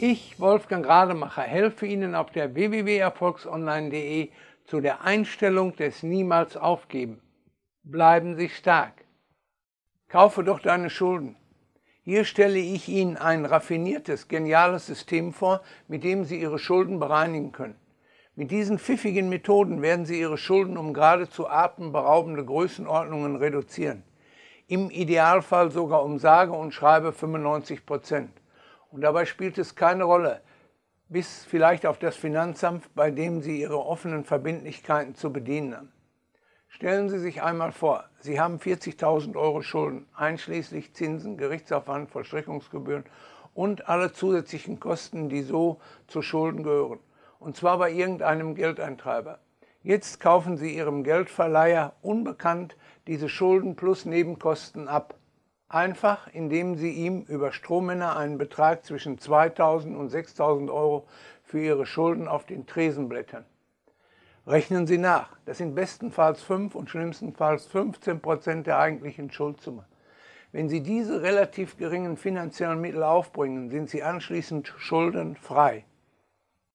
Ich, Wolfgang Rademacher, helfe Ihnen auf der www.erfolgsonline.de zu der Einstellung des Niemals aufgeben. Bleiben Sie stark. Kaufe doch deine Schulden. Hier stelle ich Ihnen ein raffiniertes, geniales System vor, mit dem Sie Ihre Schulden bereinigen können. Mit diesen pfiffigen Methoden werden Sie Ihre Schulden um geradezu atemberaubende Größenordnungen reduzieren im Idealfall sogar um sage und schreibe 95 Prozent. Und dabei spielt es keine Rolle, bis vielleicht auf das Finanzamt, bei dem Sie Ihre offenen Verbindlichkeiten zu bedienen haben. Stellen Sie sich einmal vor, Sie haben 40.000 Euro Schulden, einschließlich Zinsen, Gerichtsaufwand, Verstrickungsgebühren und alle zusätzlichen Kosten, die so zu Schulden gehören. Und zwar bei irgendeinem Geldeintreiber. Jetzt kaufen sie ihrem Geldverleiher unbekannt diese Schulden plus Nebenkosten ab. Einfach indem sie ihm über Strohmänner einen Betrag zwischen 2000 und 6000 Euro für ihre Schulden auf den Tresen blättern. Rechnen Sie nach, das sind bestenfalls 5 und schlimmstenfalls 15 Prozent der eigentlichen Schuldsumme. Wenn Sie diese relativ geringen finanziellen Mittel aufbringen, sind Sie anschließend schuldenfrei.